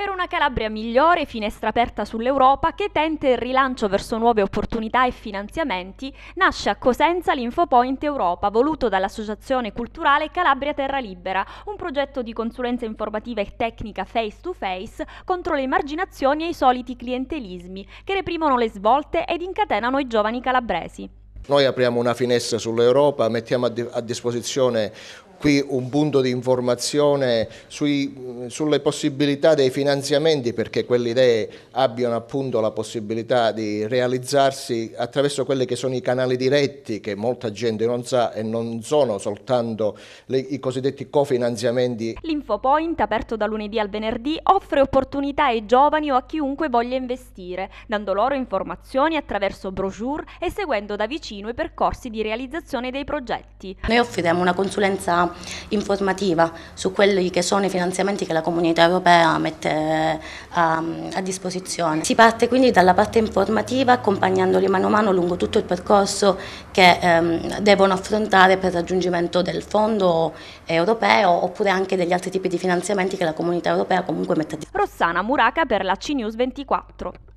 Per una Calabria migliore, finestra aperta sull'Europa, che tenta il rilancio verso nuove opportunità e finanziamenti, nasce a Cosenza l'InfoPoint Europa, voluto dall'Associazione Culturale Calabria Terra Libera, un progetto di consulenza informativa e tecnica face-to-face contro le emarginazioni e i soliti clientelismi, che reprimono le svolte ed incatenano i giovani calabresi. Noi apriamo una finestra sull'Europa, mettiamo a, di a disposizione qui un punto di informazione sui, sulle possibilità dei finanziamenti perché quelle idee abbiano appunto la possibilità di realizzarsi attraverso quelli che sono i canali diretti che molta gente non sa e non sono soltanto le, i cosiddetti cofinanziamenti. L'InfoPoint, aperto da lunedì al venerdì, offre opportunità ai giovani o a chiunque voglia investire, dando loro informazioni attraverso brochure e seguendo da vicino vicino i percorsi di realizzazione dei progetti. Noi offriamo una consulenza informativa su quelli che sono i finanziamenti che la comunità europea mette a, ehm, a disposizione. Si parte quindi dalla parte informativa accompagnandoli mano a mano lungo tutto il percorso che ehm, devono affrontare per il raggiungimento del fondo europeo oppure anche degli altri tipi di finanziamenti che la comunità europea comunque mette a disposizione. Rossana Muraca per la CNews 24.